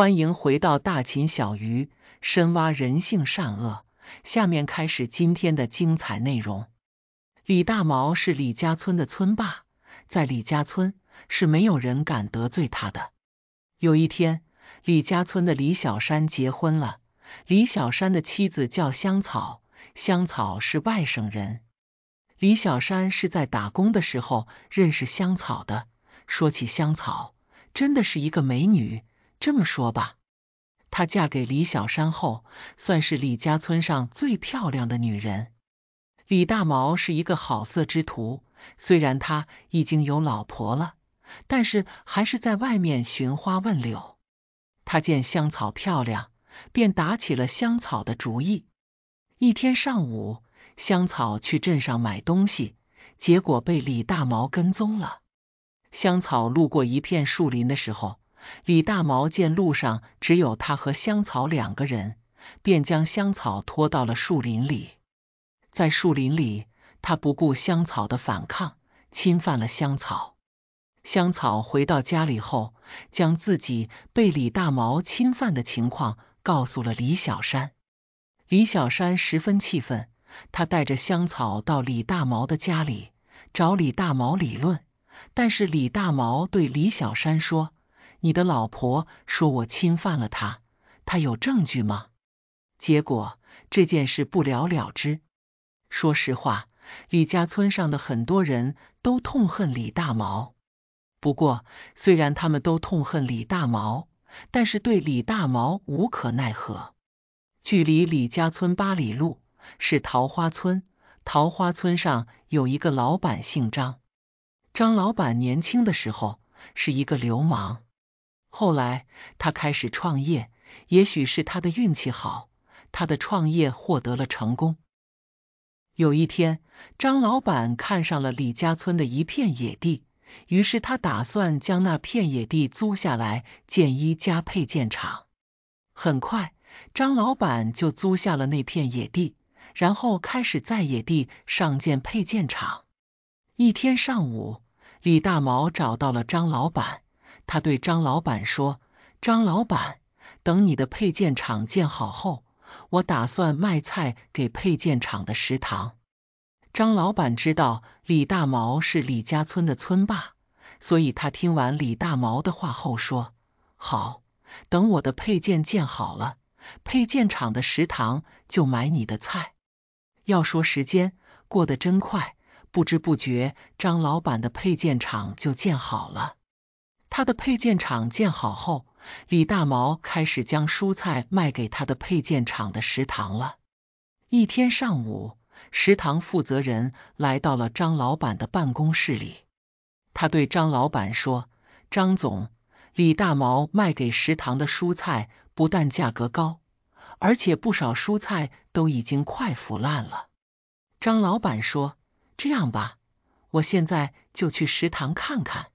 欢迎回到大秦小鱼，深挖人性善恶。下面开始今天的精彩内容。李大毛是李家村的村霸，在李家村是没有人敢得罪他的。有一天，李家村的李小山结婚了。李小山的妻子叫香草，香草是外省人。李小山是在打工的时候认识香草的。说起香草，真的是一个美女。这么说吧，她嫁给李小山后，算是李家村上最漂亮的女人。李大毛是一个好色之徒，虽然他已经有老婆了，但是还是在外面寻花问柳。他见香草漂亮，便打起了香草的主意。一天上午，香草去镇上买东西，结果被李大毛跟踪了。香草路过一片树林的时候。李大毛见路上只有他和香草两个人，便将香草拖到了树林里。在树林里，他不顾香草的反抗，侵犯了香草。香草回到家里后，将自己被李大毛侵犯的情况告诉了李小山。李小山十分气愤，他带着香草到李大毛的家里找李大毛理论，但是李大毛对李小山说。你的老婆说我侵犯了她，她有证据吗？结果这件事不了了之。说实话，李家村上的很多人都痛恨李大毛。不过，虽然他们都痛恨李大毛，但是对李大毛无可奈何。距离李家村八里路是桃花村，桃花村上有一个老板姓张。张老板年轻的时候是一个流氓。后来，他开始创业。也许是他的运气好，他的创业获得了成功。有一天，张老板看上了李家村的一片野地，于是他打算将那片野地租下来建一家配件厂。很快，张老板就租下了那片野地，然后开始在野地上建配件厂。一天上午，李大毛找到了张老板。他对张老板说：“张老板，等你的配件厂建好后，我打算卖菜给配件厂的食堂。”张老板知道李大毛是李家村的村霸，所以他听完李大毛的话后说：“好，等我的配件建好了，配件厂的食堂就买你的菜。”要说时间过得真快，不知不觉张老板的配件厂就建好了。他的配件厂建好后，李大毛开始将蔬菜卖给他的配件厂的食堂了。一天上午，食堂负责人来到了张老板的办公室里，他对张老板说：“张总，李大毛卖给食堂的蔬菜不但价格高，而且不少蔬菜都已经快腐烂了。”张老板说：“这样吧，我现在就去食堂看看。”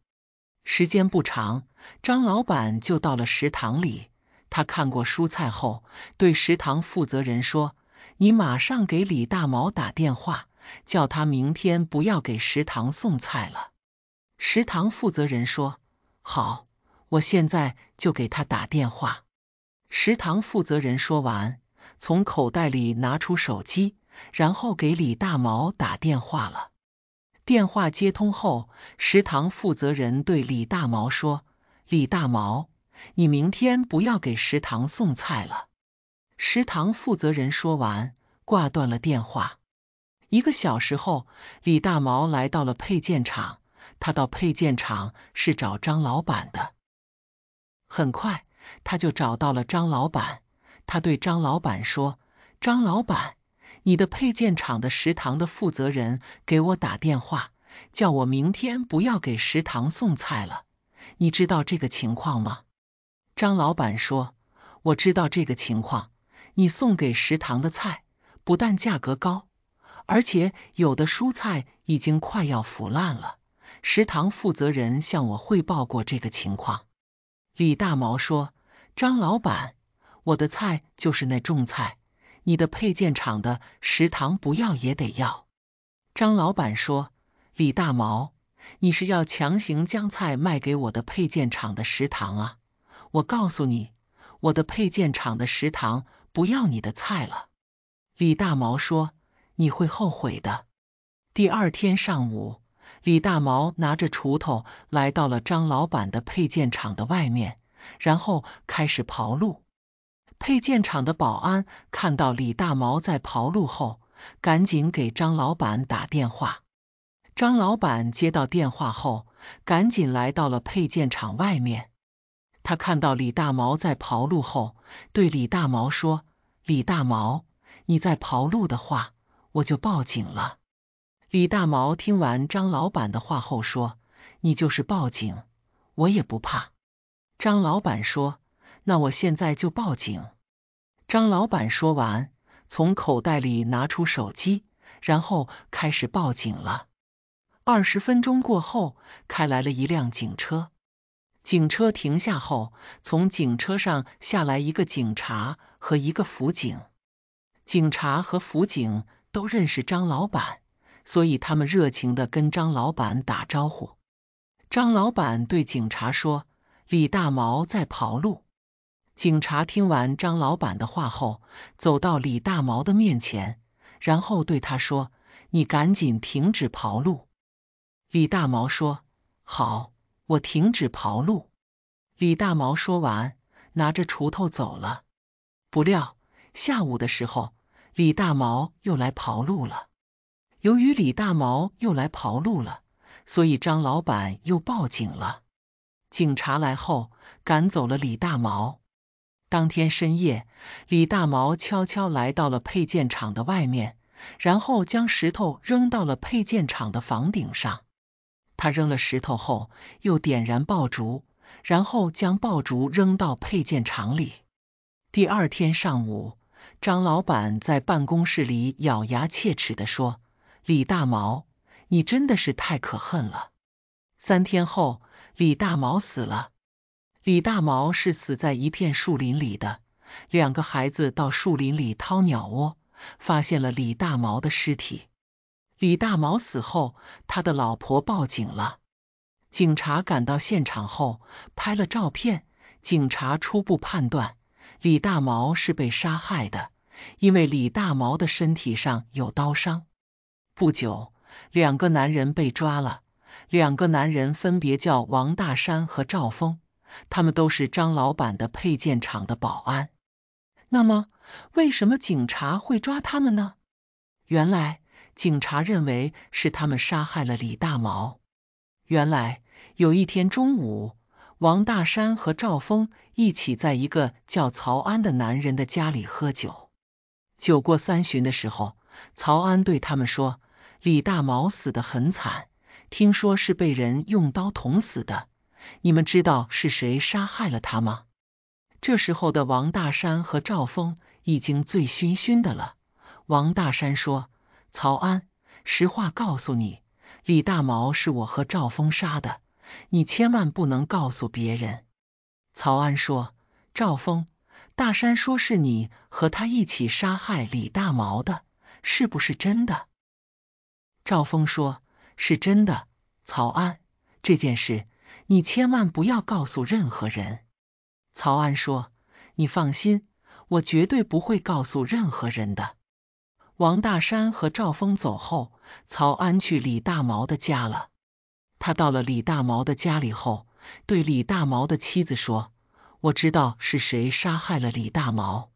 时间不长，张老板就到了食堂里。他看过蔬菜后，对食堂负责人说：“你马上给李大毛打电话，叫他明天不要给食堂送菜了。”食堂负责人说：“好，我现在就给他打电话。”食堂负责人说完，从口袋里拿出手机，然后给李大毛打电话了。电话接通后，食堂负责人对李大毛说：“李大毛，你明天不要给食堂送菜了。”食堂负责人说完，挂断了电话。一个小时后，李大毛来到了配件厂，他到配件厂是找张老板的。很快，他就找到了张老板，他对张老板说：“张老板。”你的配件厂的食堂的负责人给我打电话，叫我明天不要给食堂送菜了。你知道这个情况吗？张老板说：“我知道这个情况。你送给食堂的菜不但价格高，而且有的蔬菜已经快要腐烂了。食堂负责人向我汇报过这个情况。”李大毛说：“张老板，我的菜就是那种菜。”你的配件厂的食堂不要也得要。张老板说：“李大毛，你是要强行将菜卖给我的配件厂的食堂啊？我告诉你，我的配件厂的食堂不要你的菜了。”李大毛说：“你会后悔的。”第二天上午，李大毛拿着锄头来到了张老板的配件厂的外面，然后开始刨路。配件厂的保安看到李大毛在刨路后，赶紧给张老板打电话。张老板接到电话后，赶紧来到了配件厂外面。他看到李大毛在刨路后，对李大毛说：“李大毛，你在刨路的话，我就报警了。”李大毛听完张老板的话后说：“你就是报警，我也不怕。”张老板说。那我现在就报警！张老板说完，从口袋里拿出手机，然后开始报警了。二十分钟过后，开来了一辆警车。警车停下后，从警车上下来一个警察和一个辅警。警察和辅警都认识张老板，所以他们热情的跟张老板打招呼。张老板对警察说：“李大毛在跑路。”警察听完张老板的话后，走到李大毛的面前，然后对他说：“你赶紧停止跑路。”李大毛说：“好，我停止跑路。”李大毛说完，拿着锄头走了。不料下午的时候，李大毛又来跑路了。由于李大毛又来跑路了，所以张老板又报警了。警察来后，赶走了李大毛。当天深夜，李大毛悄悄来到了配件厂的外面，然后将石头扔到了配件厂的房顶上。他扔了石头后，又点燃爆竹，然后将爆竹扔到配件厂里。第二天上午，张老板在办公室里咬牙切齿地说：“李大毛，你真的是太可恨了。”三天后，李大毛死了。李大毛是死在一片树林里的。两个孩子到树林里掏鸟窝，发现了李大毛的尸体。李大毛死后，他的老婆报警了。警察赶到现场后，拍了照片。警察初步判断李大毛是被杀害的，因为李大毛的身体上有刀伤。不久，两个男人被抓了。两个男人分别叫王大山和赵峰。他们都是张老板的配件厂的保安。那么，为什么警察会抓他们呢？原来，警察认为是他们杀害了李大毛。原来，有一天中午，王大山和赵峰一起在一个叫曹安的男人的家里喝酒。酒过三巡的时候，曹安对他们说：“李大毛死得很惨，听说是被人用刀捅死的。”你们知道是谁杀害了他吗？这时候的王大山和赵峰已经醉醺醺的了。王大山说：“曹安，实话告诉你，李大毛是我和赵峰杀的，你千万不能告诉别人。”曹安说：“赵峰，大山说是你和他一起杀害李大毛的，是不是真的？”赵峰说：“是真的。”曹安，这件事。你千万不要告诉任何人。曹安说：“你放心，我绝对不会告诉任何人的。”王大山和赵峰走后，曹安去李大毛的家了。他到了李大毛的家里后，对李大毛的妻子说：“我知道是谁杀害了李大毛。”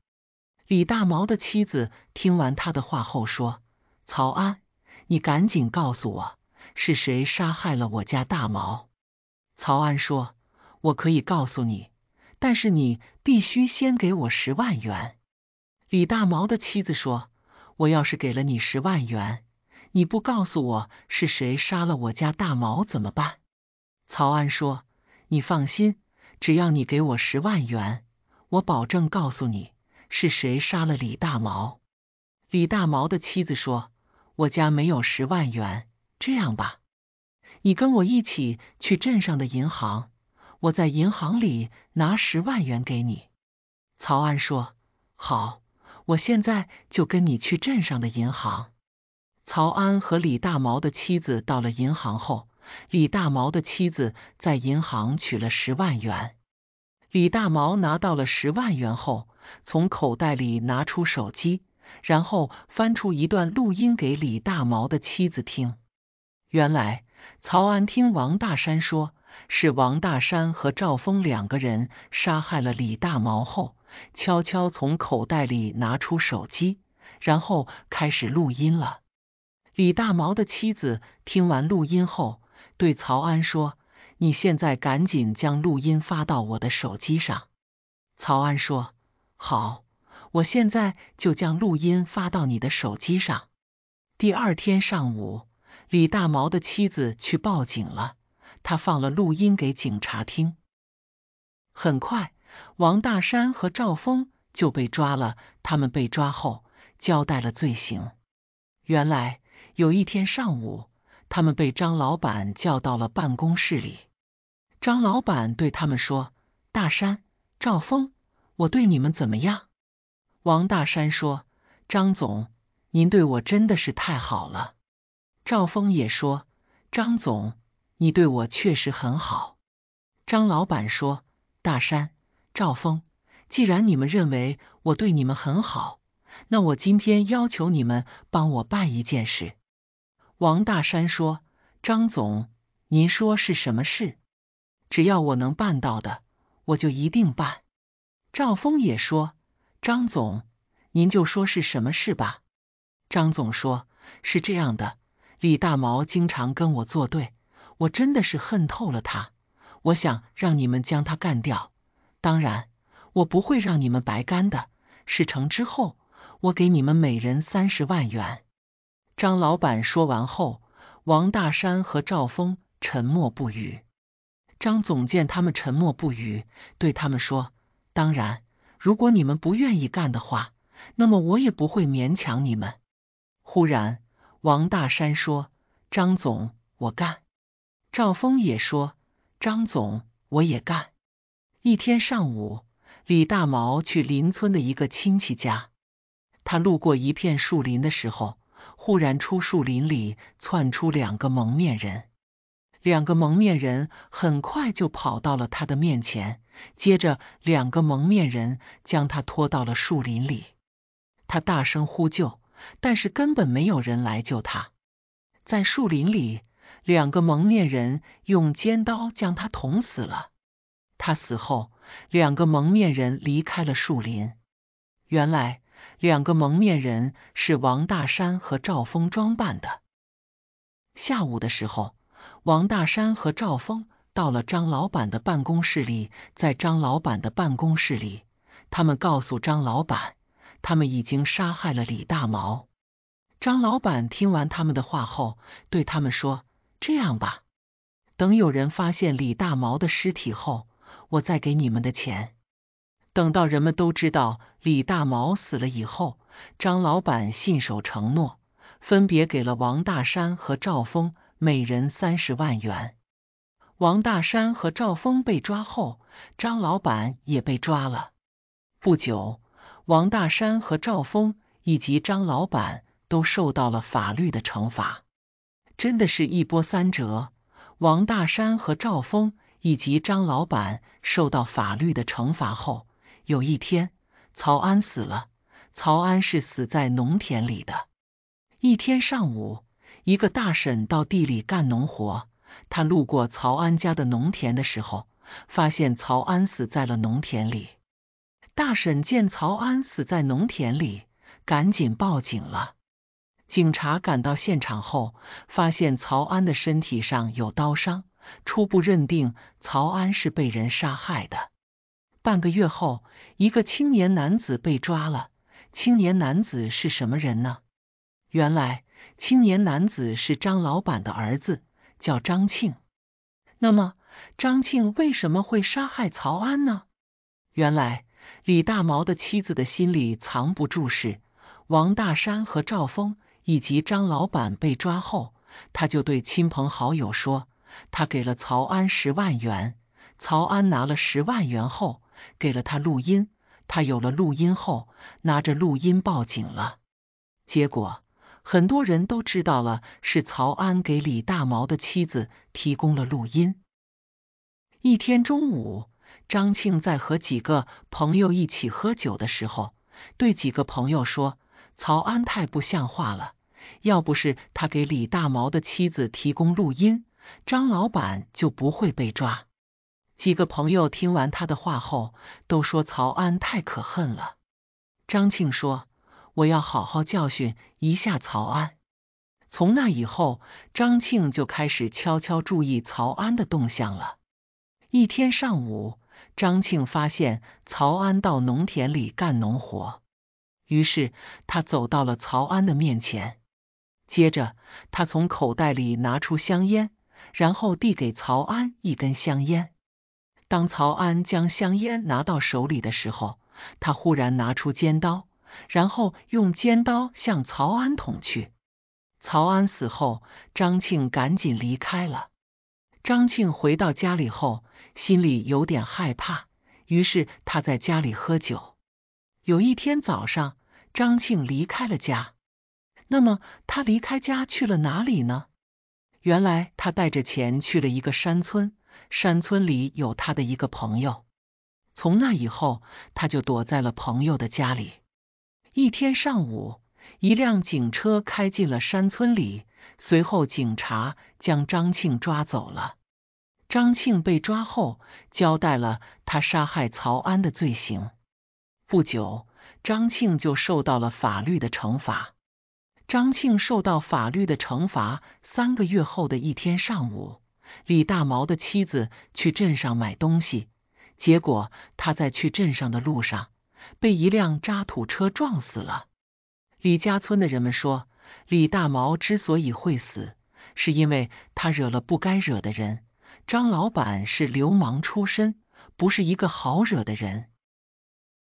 李大毛的妻子听完他的话后说：“曹安，你赶紧告诉我，是谁杀害了我家大毛？”曹安说：“我可以告诉你，但是你必须先给我十万元。”李大毛的妻子说：“我要是给了你十万元，你不告诉我是谁杀了我家大毛怎么办？”曹安说：“你放心，只要你给我十万元，我保证告诉你是谁杀了李大毛。”李大毛的妻子说：“我家没有十万元，这样吧。”你跟我一起去镇上的银行，我在银行里拿十万元给你。曹安说：“好，我现在就跟你去镇上的银行。”曹安和李大毛的妻子到了银行后，李大毛的妻子在银行取了十万元。李大毛拿到了十万元后，从口袋里拿出手机，然后翻出一段录音给李大毛的妻子听。原来，曹安听王大山说，是王大山和赵峰两个人杀害了李大毛后，悄悄从口袋里拿出手机，然后开始录音了。李大毛的妻子听完录音后，对曹安说：“你现在赶紧将录音发到我的手机上。”曹安说：“好，我现在就将录音发到你的手机上。”第二天上午。李大毛的妻子去报警了，他放了录音给警察听。很快，王大山和赵峰就被抓了。他们被抓后，交代了罪行。原来，有一天上午，他们被张老板叫到了办公室里。张老板对他们说：“大山，赵峰，我对你们怎么样？”王大山说：“张总，您对我真的是太好了。”赵峰也说：“张总，你对我确实很好。”张老板说：“大山，赵峰，既然你们认为我对你们很好，那我今天要求你们帮我办一件事。”王大山说：“张总，您说是什么事？只要我能办到的，我就一定办。”赵峰也说：“张总，您就说是什么事吧。”张总说：“是这样的。”李大毛经常跟我作对，我真的是恨透了他。我想让你们将他干掉，当然，我不会让你们白干的。事成之后，我给你们每人三十万元。张老板说完后，王大山和赵峰沉默不语。张总见他们沉默不语，对他们说：“当然，如果你们不愿意干的话，那么我也不会勉强你们。”忽然。王大山说：“张总，我干。”赵峰也说：“张总，我也干。”一天上午，李大毛去邻村的一个亲戚家，他路过一片树林的时候，忽然出树林里窜出两个蒙面人。两个蒙面人很快就跑到了他的面前，接着两个蒙面人将他拖到了树林里。他大声呼救。但是根本没有人来救他，在树林里，两个蒙面人用尖刀将他捅死了。他死后，两个蒙面人离开了树林。原来，两个蒙面人是王大山和赵峰装扮的。下午的时候，王大山和赵峰到了张老板的办公室里，在张老板的办公室里，他们告诉张老板。他们已经杀害了李大毛。张老板听完他们的话后，对他们说：“这样吧，等有人发现李大毛的尸体后，我再给你们的钱。等到人们都知道李大毛死了以后，张老板信守承诺，分别给了王大山和赵峰每人三十万元。王大山和赵峰被抓后，张老板也被抓了。不久。”王大山和赵峰以及张老板都受到了法律的惩罚，真的是一波三折。王大山和赵峰以及张老板受到法律的惩罚后，有一天，曹安死了。曹安是死在农田里的。一天上午，一个大婶到地里干农活，她路过曹安家的农田的时候，发现曹安死在了农田里。大婶见曹安死在农田里，赶紧报警了。警察赶到现场后，发现曹安的身体上有刀伤，初步认定曹安是被人杀害的。半个月后，一个青年男子被抓了。青年男子是什么人呢？原来，青年男子是张老板的儿子，叫张庆。那么，张庆为什么会杀害曹安呢？原来。李大毛的妻子的心里藏不住事。王大山和赵峰以及张老板被抓后，他就对亲朋好友说，他给了曹安十万元，曹安拿了十万元后，给了他录音。他有了录音后，拿着录音报警了。结果很多人都知道了，是曹安给李大毛的妻子提供了录音。一天中午。张庆在和几个朋友一起喝酒的时候，对几个朋友说：“曹安太不像话了，要不是他给李大毛的妻子提供录音，张老板就不会被抓。”几个朋友听完他的话后，都说曹安太可恨了。张庆说：“我要好好教训一下曹安。”从那以后，张庆就开始悄悄注意曹安的动向了。一天上午，张庆发现曹安到农田里干农活，于是他走到了曹安的面前。接着，他从口袋里拿出香烟，然后递给曹安一根香烟。当曹安将香烟拿到手里的时候，他忽然拿出尖刀，然后用尖刀向曹安捅去。曹安死后，张庆赶紧离开了。张庆回到家里后。心里有点害怕，于是他在家里喝酒。有一天早上，张庆离开了家。那么他离开家去了哪里呢？原来他带着钱去了一个山村，山村里有他的一个朋友。从那以后，他就躲在了朋友的家里。一天上午，一辆警车开进了山村里，随后警察将张庆抓走了。张庆被抓后，交代了他杀害曹安的罪行。不久，张庆就受到了法律的惩罚。张庆受到法律的惩罚。三个月后的一天上午，李大毛的妻子去镇上买东西，结果他在去镇上的路上被一辆渣土车撞死了。李家村的人们说，李大毛之所以会死，是因为他惹了不该惹的人。张老板是流氓出身，不是一个好惹的人。